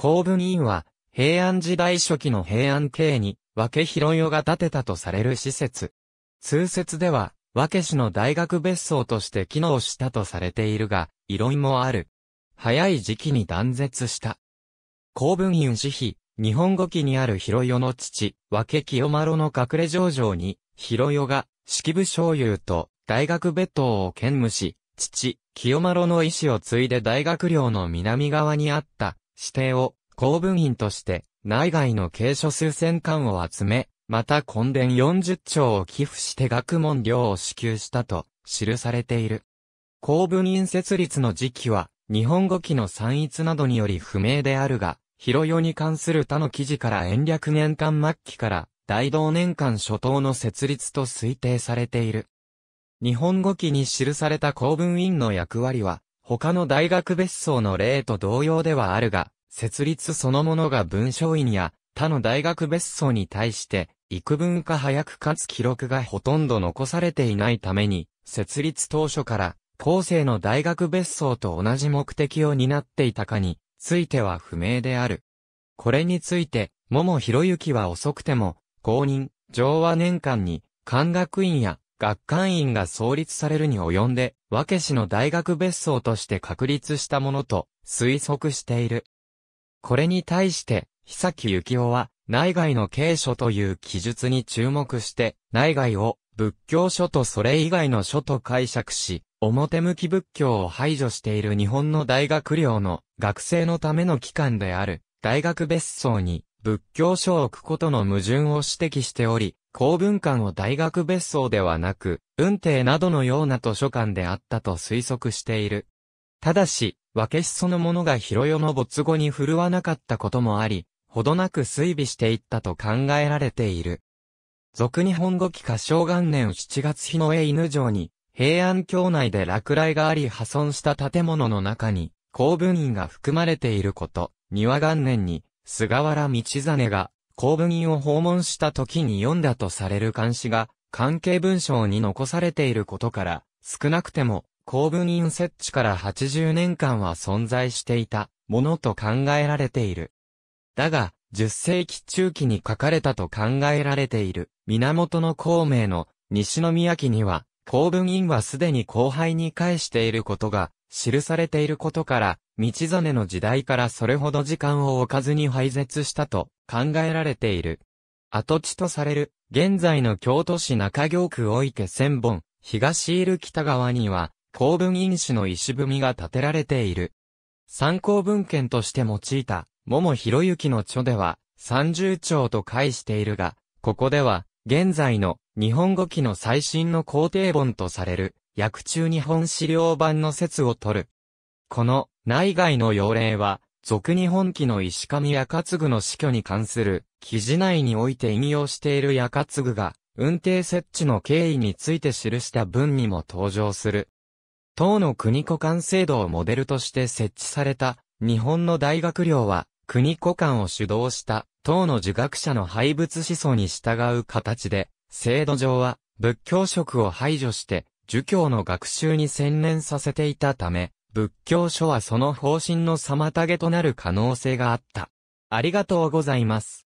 公文院は、平安時代初期の平安慶に、分広代が建てたとされる施設。通説では、分氏の大学別荘として機能したとされているが、異論もある。早い時期に断絶した。公文院私費、日本語記にある広代の父、分清丸の隠れ上場に、広代が、式部醤友と、大学別荘を兼務し、父、清丸の意志を継いで大学寮の南側にあった、指定を公文院として内外の継所数千巻を集め、また根伝40兆を寄付して学問料を支給したと記されている。公文院設立の時期は日本語記の散逸などにより不明であるが、広世に関する他の記事から延暦年間末期から大同年間初頭の設立と推定されている。日本語記に記された公文院の役割は、他の大学別荘の例と同様ではあるが、設立そのものが文章院や他の大学別荘に対して、幾分か早くかつ記録がほとんど残されていないために、設立当初から後世の大学別荘と同じ目的を担っていたかについては不明である。これについて、桃博之は遅くても、公認、昭和年間に、漢学院や学官院が創立されるに及んで、和気市の大学別荘として確立したものと推測している。これに対して、久木幸夫は、内外の継書という記述に注目して、内外を仏教書とそれ以外の書と解釈し、表向き仏教を排除している日本の大学寮の学生のための機関である大学別荘に仏教書を置くことの矛盾を指摘しており、公文館を大学別荘ではなく、運邸などのような図書館であったと推測している。ただし、分けしそのものが広世の没後に振るわなかったこともあり、ほどなく推備していったと考えられている。俗日本語期歌唱元年7月日の絵犬城に、平安京内で落雷があり破損した建物の中に、公文院が含まれていること、庭元年に、菅原道真が、公文院を訪問した時に読んだとされる漢詩が、関係文章に残されていることから、少なくても、公文院設置から80年間は存在していた、ものと考えられている。だが、10世紀中期に書かれたと考えられている、源の孔明の西宮家には、公文院はすでに後輩に返していることが記されていることから、道真の時代からそれほど時間を置かずに廃絶したと考えられている。跡地とされる、現在の京都市中京区大池千本、東入北側には、公文院市の石踏みが建てられている。参考文献として用いた、桃広之の著では、三十兆と返しているが、ここでは、現在の日本語記の最新の工程本とされる、薬中日本資料版の説を取る。この、内外の要令は、俗日本記の石上やかつぐの死去に関する、記事内において引用しているやかつぐが、運転設置の経緯について記した文にも登場する。党の国庫間制度をモデルとして設置された、日本の大学寮は、国庫間を主導した、党の儒学者の廃物思想に従う形で、制度上は、仏教職を排除して、儒教の学習に専念させていたため、仏教書はその方針の妨げとなる可能性があった。ありがとうございます。